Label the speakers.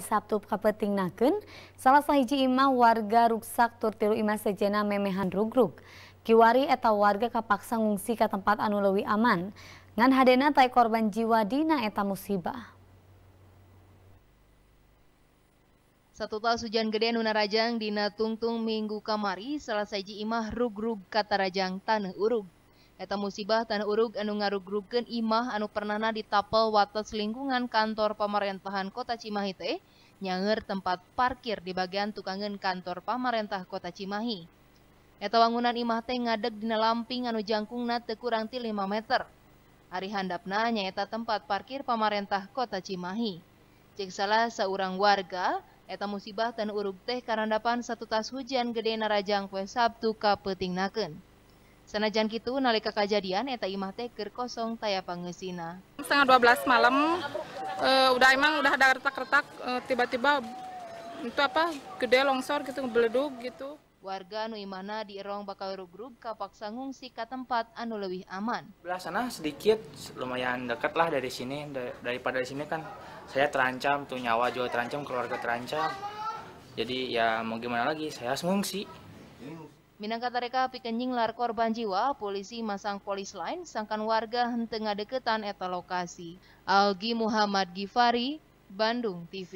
Speaker 1: Sabtu kapeting naken, salah sahiji imah warga ruksak turtilu imah sejena memehan rugruk. Kiwari eta warga kapaksa ngungsi ke tempat anu leuwih aman. Ngan hadena tai korban jiwa dina eta musibah.
Speaker 2: Satu tas hujan gede nuna rajang dina tungtung minggu kamari salah sahiji imah kata rajang tanah urug. Eta musibah tanah urug anu ngarugrugen imah anu pernahna ditapel wates lingkungan kantor pemerintahan kota Cimahi teh nyanger tempat parkir di bagian tukangan kantor pamarentah kota Cimahi. Eta bangunan imah teh ngadeg dina lamping anu jangkungna teu kurang ti 5 meter. Ari handapna nyaeta tempat parkir pamarentah kota Cimahi. Cek salah seorang warga, eta musibah dan urug teh karandapan satu tas hujan gede narajang kue Sabtu naken. Sanajan gitu nalika kejadian eta imah teh keur kosong taya pangesina.
Speaker 3: Setengah 12 malam uh, udah emang udah ada retak-retak tiba eh, tiba-tiba itu apa gede longsor gitu beleduk
Speaker 2: gitu. Warga nu imana di erong bakal rugrug kapaksa ngungsi ke tempat anu lebih aman. Belah sana
Speaker 4: sedikit lumayan dekat lah dari sini daripada di sini kan saya terancam tuh nyawa juga terancam keluarga terancam. Jadi ya mau gimana lagi saya harus ngungsi.
Speaker 2: Minangkatareka pikenjing lar korban jiwa, polisi masang polis lain, sangkan warga hentengah deketan eta lokasi. Algi Muhammad Gifari, Bandung TV.